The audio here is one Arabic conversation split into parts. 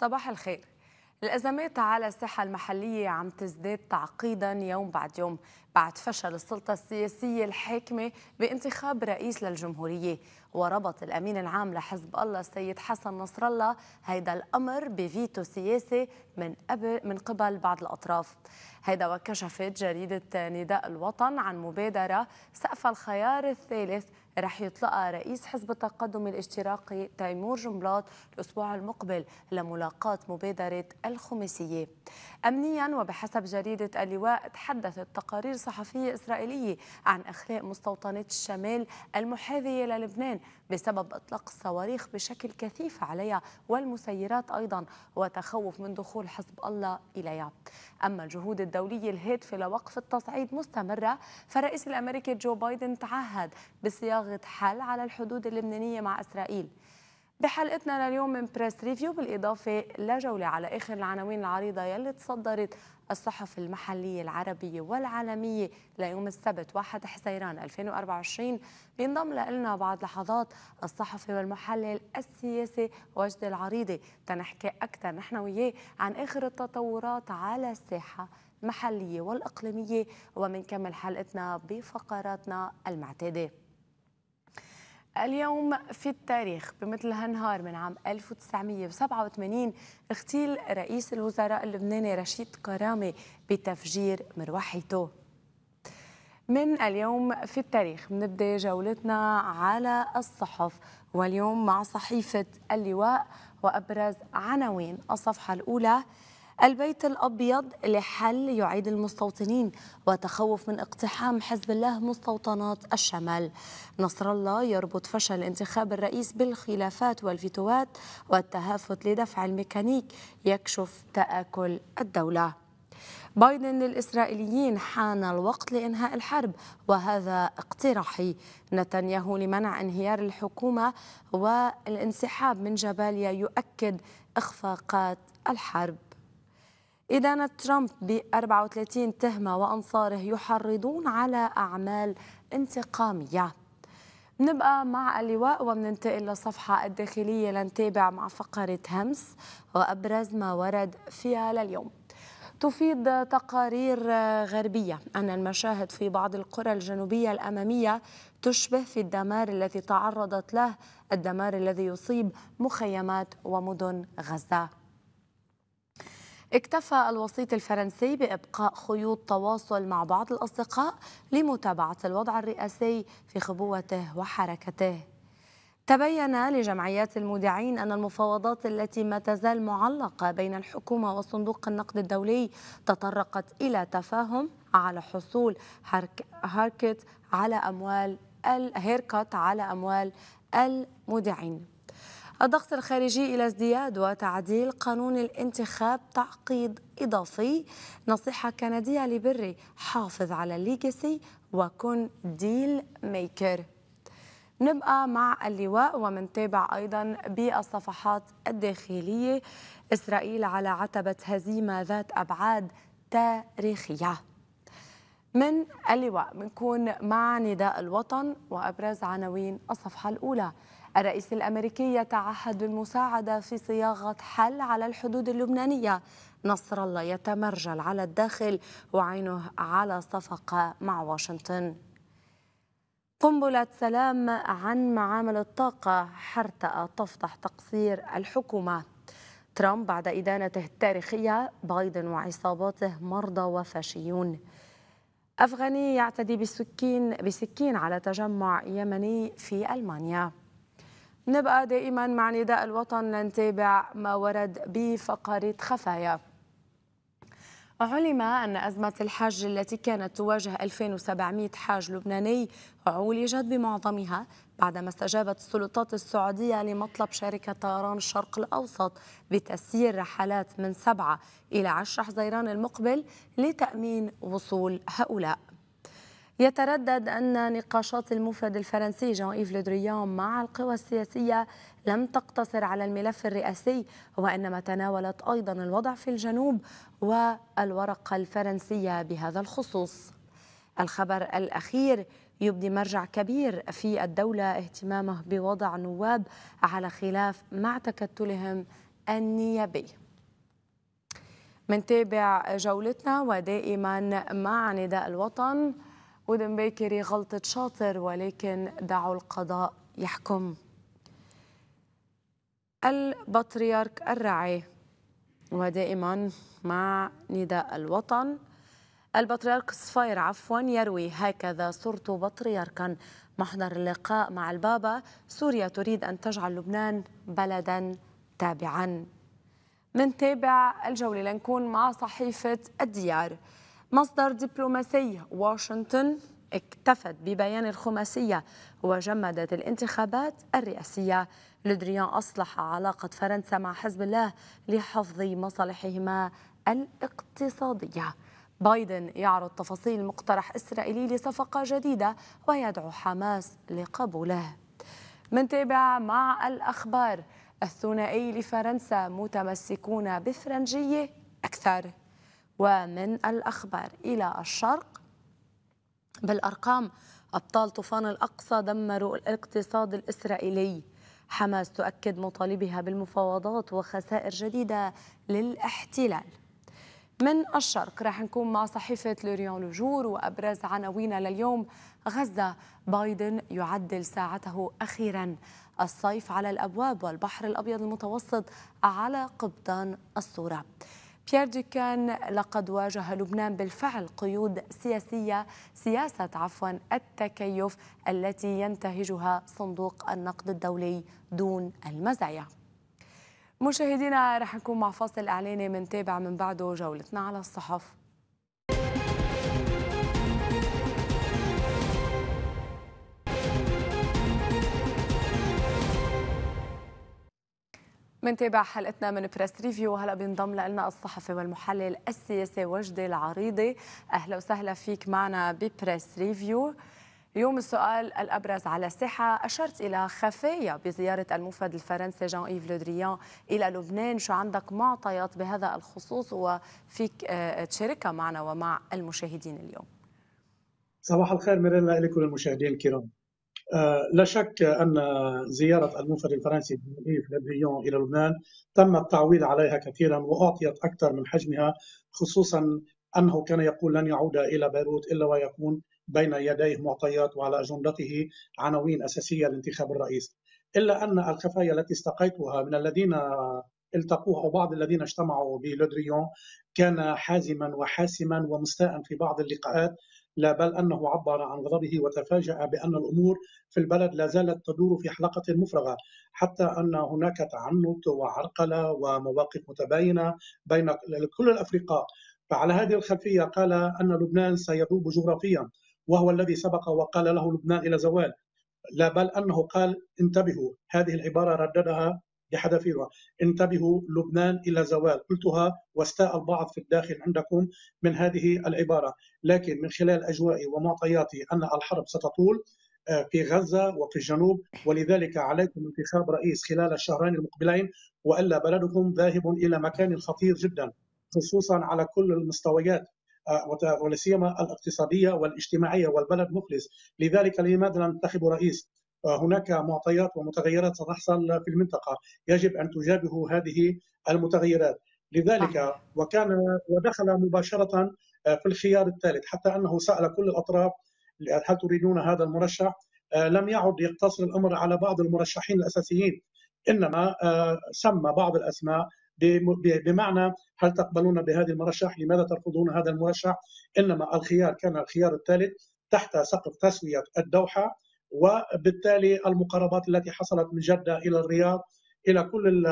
صباح الخير الأزمات على الساحة المحلية عم تزداد تعقيدا يوم بعد يوم بعد فشل السلطة السياسية الحاكمة بانتخاب رئيس للجمهورية وربط الأمين العام لحزب الله السيد حسن نصر الله هيدا الأمر بفيتو سياسي من قبل من قبل بعض الأطراف هيدا وكشفت جريدة نداء الوطن عن مبادرة سقف الخيار الثالث رح يطلقها رئيس حزب التقدم الاشتراكي تيمور جنبلاط الأسبوع المقبل لملاقاة مبادرة الخماسية أمنيا وبحسب جريدة اللواء تحدثت تقارير صحفية إسرائيلية عن إخلاء مستوطنات الشمال المحاذية للبنان بسبب إطلاق الصواريخ بشكل كثيف عليها والمسيرات أيضا وتخوف من دخول حزب الله إليها أما الجهود الدولية الهادفة لوقف التصعيد مستمرة فالرئيس الأمريكي جو بايدن تعهد بصياغة حل على الحدود اللبنانية مع إسرائيل بحلقتنا لليوم من بريس ريفيو بالإضافة لجولة على آخر العناوين العريضة يلي تصدرت الصحف المحلية العربية والعالمية ليوم السبت 1 حزيران 2024 بينضم لنا بعد لحظات الصحفي والمحلل السياسي وجد العريضي تنحكي أكثر نحن وياه عن آخر التطورات على الساحة المحلية والإقليمية ومنكمل حلقتنا بفقراتنا المعتاده اليوم في التاريخ بمثل هالنهار من عام 1987 اغتيل رئيس الوزراء اللبناني رشيد كرامي بتفجير مروحته من اليوم في التاريخ بنبدا جولتنا على الصحف واليوم مع صحيفه اللواء وابرز عناوين الصفحه الاولى البيت الأبيض لحل يعيد المستوطنين وتخوف من اقتحام حزب الله مستوطنات الشمال نصر الله يربط فشل انتخاب الرئيس بالخلافات والفيتوات والتهافت لدفع الميكانيك يكشف تآكل الدولة بايدن للإسرائيليين حان الوقت لإنهاء الحرب وهذا اقتراحي نتنياهو لمنع انهيار الحكومة والانسحاب من جباليا يؤكد إخفاقات الحرب إدانة ترامب ب 34 تهمة وأنصاره يحرضون على أعمال انتقامية نبقى مع اللواء وبننتقل للصفحة الداخلية لنتابع مع فقرة همس وأبرز ما ورد فيها لليوم تفيد تقارير غربية أن المشاهد في بعض القرى الجنوبية الأمامية تشبه في الدمار الذي تعرضت له الدمار الذي يصيب مخيمات ومدن غزة اكتفى الوسيط الفرنسي بإبقاء خيوط تواصل مع بعض الأصدقاء لمتابعة الوضع الرئاسي في خبوته وحركته تبين لجمعيات المودعين أن المفاوضات التي ما تزال معلقة بين الحكومة وصندوق النقد الدولي تطرقت إلى تفاهم على حصول هاركت على أموال الهيركت على أموال المودعين الضغط الخارجي إلى ازدياد وتعديل قانون الانتخاب تعقيد إضافي نصيحة كندية لبري حافظ على الليجسي وكن ديل ميكر نبقى مع اللواء ومنتابع أيضا بالصفحات الداخلية إسرائيل على عتبة هزيمة ذات أبعاد تاريخية من اللواء بنكون مع نداء الوطن وأبرز عناوين الصفحة الأولى الرئيس الأمريكي يتعهد بالمساعدة في صياغة حل على الحدود اللبنانية نصر الله يتمرجل على الداخل وعينه على صفقة مع واشنطن قنبلة سلام عن معامل الطاقة حرتقة تفضح تقصير الحكومة ترامب بعد إدانته التاريخية بايدن وعصاباته مرضى وفاشيون أفغاني يعتدي بالسكين بسكين على تجمع يمني في ألمانيا نبقى دائما مع نداء الوطن لنتابع ما ورد بفقرة خفايا علم أن أزمة الحج التي كانت تواجه 2700 حاج لبناني عولجت بمعظمها بعدما استجابت السلطات السعودية لمطلب شركة طيران الشرق الأوسط بتسيير رحلات من 7 إلى 10 حزيران المقبل لتأمين وصول هؤلاء يتردد أن نقاشات المفرد الفرنسي جان إيف لودريان مع القوى السياسية لم تقتصر على الملف الرئاسي وإنما تناولت أيضا الوضع في الجنوب والورقة الفرنسية بهذا الخصوص الخبر الأخير يبدي مرجع كبير في الدولة اهتمامه بوضع نواب على خلاف مع تكتلهم النيابي منتابع جولتنا ودائما مع نداء الوطن ودن بيكري غلطة شاطر ولكن دعوا القضاء يحكم البطريرك الرعي ودائما مع نداء الوطن البطريرك صفير عفوا يروي هكذا صرت بطريركا محضر اللقاء مع البابا سوريا تريد أن تجعل لبنان بلدا تابعا منتابع الجولة لنكون مع صحيفة الديار مصدر دبلوماسي واشنطن اكتفت ببيان الخماسية وجمدت الانتخابات الرئاسية لودريان أصلح علاقة فرنسا مع حزب الله لحفظ مصالحهما الاقتصادية بايدن يعرض تفاصيل مقترح إسرائيلي لصفقة جديدة ويدعو حماس لقبوله من تابع مع الأخبار الثنائي لفرنسا متمسكون بفرنجية أكثر ومن الأخبار إلى الشرق بالأرقام أبطال طوفان الأقصى دمروا الاقتصاد الإسرائيلي حماس تؤكد مطالبها بالمفاوضات وخسائر جديدة للاحتلال من الشرق راح نكون مع صحيفة لوريون لوجور وأبرز عناوين لليوم غزة بايدن يعدل ساعته أخيرا الصيف على الأبواب والبحر الأبيض المتوسط على قبطان الصورة بيير دوكان لقد واجه لبنان بالفعل قيود سياسية سياسة عفوا التكيف التي ينتهجها صندوق النقد الدولي دون المزايا مشاهدينا رح نكون مع فاصل إعلاني من تابع من بعده جولتنا على الصحف منتابع حلقتنا من بريس ريفيو هلا بينضم لنا الصحفي والمحلل السياسي وجدي العريضي اهلا وسهلا فيك معنا ببريس ريفيو اليوم السؤال الابرز على الساحه اشرت الى خفايا بزياره المفرد الفرنسي جان ايف لودريان الى لبنان شو عندك معطيات بهذا الخصوص وفيك آه، تشاركها معنا ومع المشاهدين اليوم صباح الخير مريلا لك وللمشاهدين الكرام آه، لا شك أن زيارة المنفذ الفرنسي بمؤيف إلى لبنان تم التعويل عليها كثيرا وأعطيت أكثر من حجمها خصوصا أنه كان يقول لن يعود إلى بيروت إلا ويكون بين يديه معطيات وعلى أجندته عناوين أساسية لانتخاب الرئيس إلا أن الخفايا التي استقيتها من الذين التقوه او بعض الذين اجتمعوا بلودريون كان حازما وحاسما ومستاء في بعض اللقاءات لا بل أنه عبر عن غضبه وتفاجأ بأن الأمور في البلد لا زالت تدور في حلقة مفرغة حتى أن هناك تعنت وعرقلة ومواقف متباينة بين كل الأفرقاء فعلى هذه الخلفية قال أن لبنان سيذوب جغرافيا وهو الذي سبق وقال له لبنان إلى زوال لا بل أنه قال انتبهوا هذه العبارة رددها بحذافيرها انتبهوا لبنان إلى زوال قلتها واستاء البعض في الداخل عندكم من هذه العبارة لكن من خلال أجوائي ومعطياتي أن الحرب ستطول آه، في غزة وفي الجنوب ولذلك عليكم انتخاب رئيس خلال الشهرين المقبلين وإلا بلدكم ذاهب إلى مكان خطير جدا خصوصا على كل المستويات آه، ولا سيما الاقتصاديه والاجتماعيه والبلد مفلس، لذلك لماذا لا ننتخب رئيس؟ هناك معطيات ومتغيرات ستحصل في المنطقه يجب ان تجابه هذه المتغيرات لذلك نعم. وكان ودخل مباشره آه، في الخيار الثالث حتى انه سال كل الاطراف هل تريدون هذا المرشح آه، لم يعد يقتصر الامر على بعض المرشحين الاساسيين انما آه، سمى بعض الاسماء بمعنى هل تقبلون بهذا المرشح؟ لماذا ترفضون هذا المرشح؟ انما الخيار كان الخيار الثالث تحت سقف تسويه الدوحه وبالتالي المقاربات التي حصلت من جده الى الرياض الى كل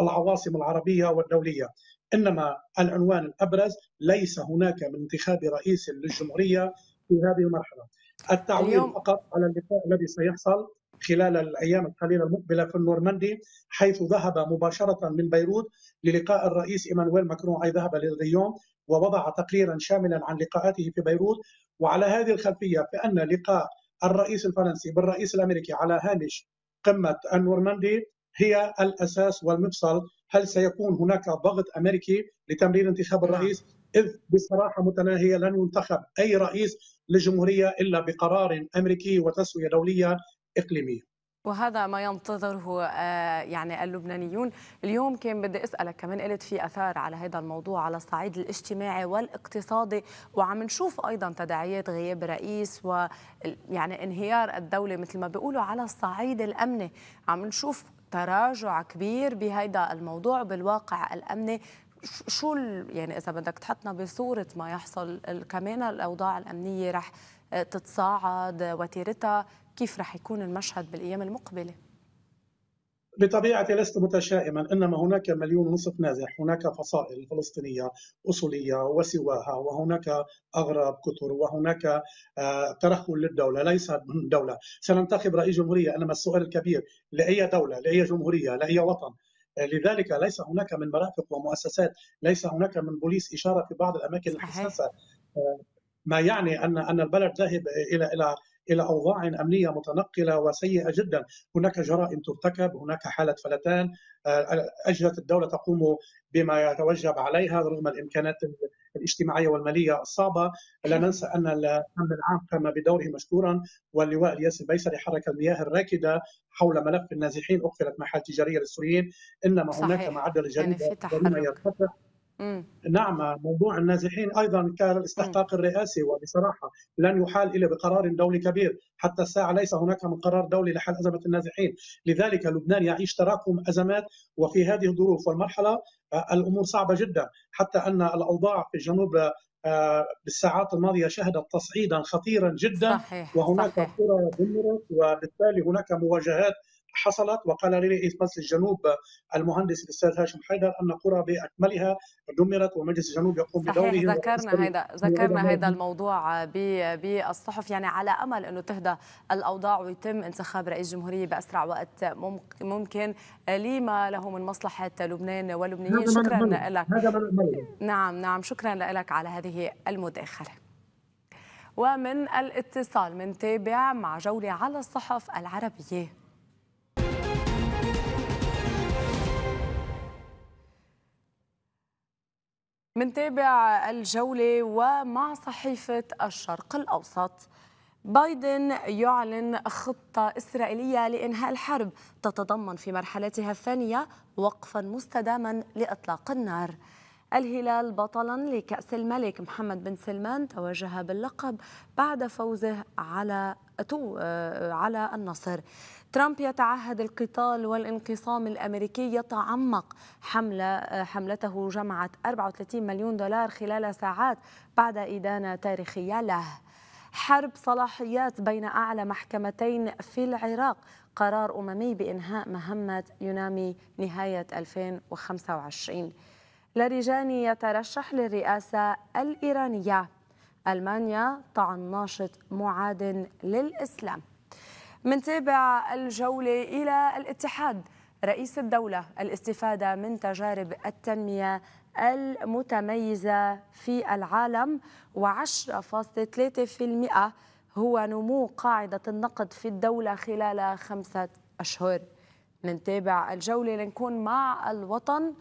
العواصم العربيه والدوليه انما العنوان الابرز ليس هناك من انتخاب رئيس للجمهوريه في هذه المرحله التعويض فقط على اللقاء الذي سيحصل خلال الايام القليله المقبله في النورماندي حيث ذهب مباشره من بيروت للقاء الرئيس ايمانويل ماكرون اي ذهب للريون ووضع تقريرا شاملا عن لقاءاته في بيروت وعلى هذه الخلفيه فان لقاء الرئيس الفرنسي بالرئيس الامريكي على هامش قمه النورماندي هي الاساس والمفصل هل سيكون هناك ضغط امريكي لتمرير انتخاب نعم. الرئيس اذ بصراحه متناهيه لن ينتخب اي رئيس للجمهوريه الا بقرار امريكي وتسويه دوليه اقليميه وهذا ما ينتظره آه، يعني اللبنانيون اليوم كان بدي اسالك كمان قلت في اثار على هذا الموضوع على الصعيد الاجتماعي والاقتصادي وعم نشوف ايضا تداعيات غياب رئيس ويعني انهيار الدوله مثل ما بيقولوا على الصعيد الامني عم نشوف تراجع كبير بهذا الموضوع بالواقع الامني شو يعني اذا بدك تحطنا بصوره ما يحصل كمان الاوضاع الامنيه رح آه، تتصاعد وتيرتها كيف رح يكون المشهد بالايام المقبله؟ بطبيعتي لست متشائما انما هناك مليون ونصف نازح هناك فصائل فلسطينيه اصوليه وسواها وهناك اغراب كثر وهناك آه، ترهل للدوله ليس من دوله سننتخب رئيس جمهوريه انما السؤال الكبير لاي دوله لاي جمهوريه لاي وطن آه، لذلك ليس هناك من مرافق ومؤسسات ليس هناك من بوليس اشاره في بعض الاماكن الحساسه آه، ما يعني ان ان البلد ذاهب الى الى الى اوضاع امنيه متنقله وسيئه جدا، هناك جرائم ترتكب، هناك حاله فلتان، آه، اجهزه الدوله تقوم بما يتوجب عليها رغم الامكانات الاجتماعيه والماليه الصعبه، لا ننسى ان الامن العام قام بدوره مشكورا واللواء الياس البيسري حرك المياه الراكده حول ملف النازحين اقفلت محال تجاريه للسوريين، انما هناك معدل الجريمه يعني يرتفع نعم موضوع النازحين ايضا كان الاستحقاق الرئاسي وبصراحه لن يحال الا بقرار دولي كبير، حتى الساعه ليس هناك من قرار دولي لحل ازمه النازحين، لذلك لبنان يعيش تراكم ازمات وفي هذه الظروف والمرحله آه، الامور صعبه جدا، حتى ان الاوضاع في الجنوب آه، بالساعات الماضيه شهدت تصعيدا خطيرا جدا صحيح وهناك صحيح. دمرت وبالتالي هناك مواجهات حصلت وقال لرئيس مجلس الجنوب المهندس الاستاذ هاشم حيدر ان قرى باكملها دمرت ومجلس الجنوب يقوم بدوره صحيح ذكرنا هذا ذكرنا هذا الموضوع بالصحف يعني على امل انه تهدى الاوضاع ويتم انتخاب رئيس جمهوريه باسرع وقت ممكن آه، لما له من مصلحه لبنان واللبنانيين شكرا لك نعم نعم شكرا لك على هذه المداخله ومن الاتصال من تابع مع جولة على الصحف العربية منتابع الجولة ومع صحيفة الشرق الأوسط بايدن يعلن خطة إسرائيلية لإنهاء الحرب تتضمن في مرحلتها الثانية وقفا مستداما لإطلاق النار الهلال بطلا لكأس الملك محمد بن سلمان توجه باللقب بعد فوزه على تو على النصر ترامب يتعهد القتال والانقسام الامريكي يتعمق حمله حملته جمعت 34 مليون دولار خلال ساعات بعد ادانه تاريخيه له حرب صلاحيات بين أعلى محكمتين في العراق قرار أممي بإنهاء مهمة يونامي نهاية 2025 لاريجاني يترشح للرئاسة الإيرانية ألمانيا طعن ناشط معاد للإسلام منتابع الجولة إلى الاتحاد رئيس الدولة الاستفادة من تجارب التنمية المتميزة في العالم و10.3% هو نمو قاعدة النقد في الدولة خلال خمسة أشهر منتابع الجولة لنكون مع الوطن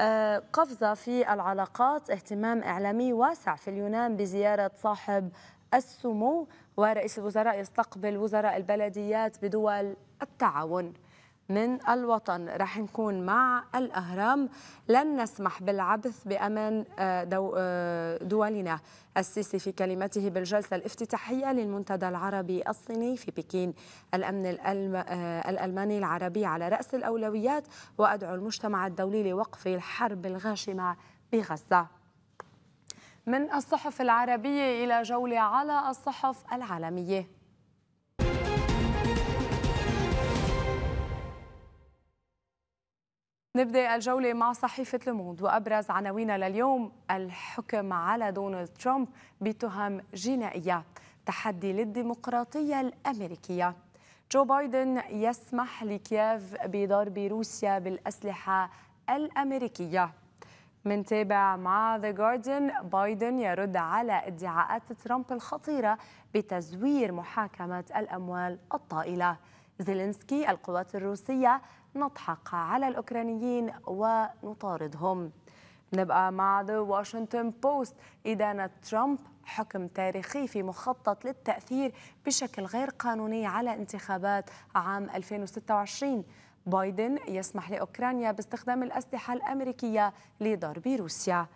آه، قفزة في العلاقات اهتمام إعلامي واسع في اليونان بزيارة صاحب السمو ورئيس الوزراء يستقبل وزراء البلديات بدول التعاون من الوطن رح نكون مع الأهرام لن نسمح بالعبث بأمان آه، آه، دولنا السيسي في كلمته بالجلسة الافتتاحية للمنتدى العربي الصيني في بكين الأمن آه، الألماني العربي على رأس الأولويات وأدعو المجتمع الدولي لوقف الحرب الغاشمة بغزة من الصحف العربية إلى جولة على الصحف العالمية نبدأ الجولة مع صحيفة لوموند وأبرز عناوينها لليوم الحكم على دونالد ترامب بتهم جنائية تحدي للديمقراطية الأمريكية جو بايدن يسمح لكييف بضرب روسيا بالأسلحة الأمريكية منتابع مع ذا جاردن بايدن يرد على ادعاءات ترامب الخطيرة بتزوير محاكمة الأموال الطائلة زيلينسكي القوات الروسية نضحك على الأوكرانيين ونطاردهم نبقى مع ذا واشنطن بوست إدانة ترامب حكم تاريخي في مخطط للتأثير بشكل غير قانوني على انتخابات عام 2026 بايدن يسمح لأوكرانيا باستخدام الأسلحة الأمريكية لضرب روسيا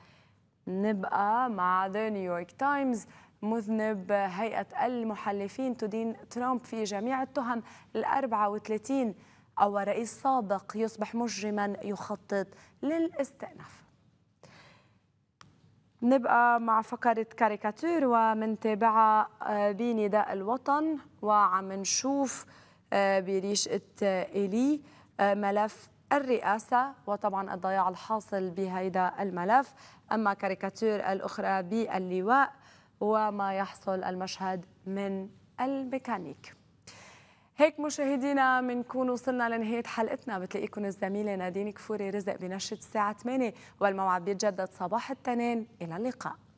نبقى مع ذا نيويورك تايمز مذنب هيئة المحلفين تدين ترامب في جميع التهم ال 34 أو رئيس سابق يصبح مجرما يخطط للاستئناف نبقى مع فقرة كاريكاتير ومنتابعة آه، بنداء الوطن وعم نشوف آه، بريشة إلي آه، ملف الرئاسة وطبعا الضياع الحاصل بهيدا الملف أما كاريكاتير الأخرى باللواء وما يحصل المشهد من الميكانيك هيك مشاهدينا بنكون وصلنا لنهاية حلقتنا بتلاقيكم الزميلة نادين كفوري رزق بنشرة الساعة 8 والموعد بيتجدد صباح التنين إلى اللقاء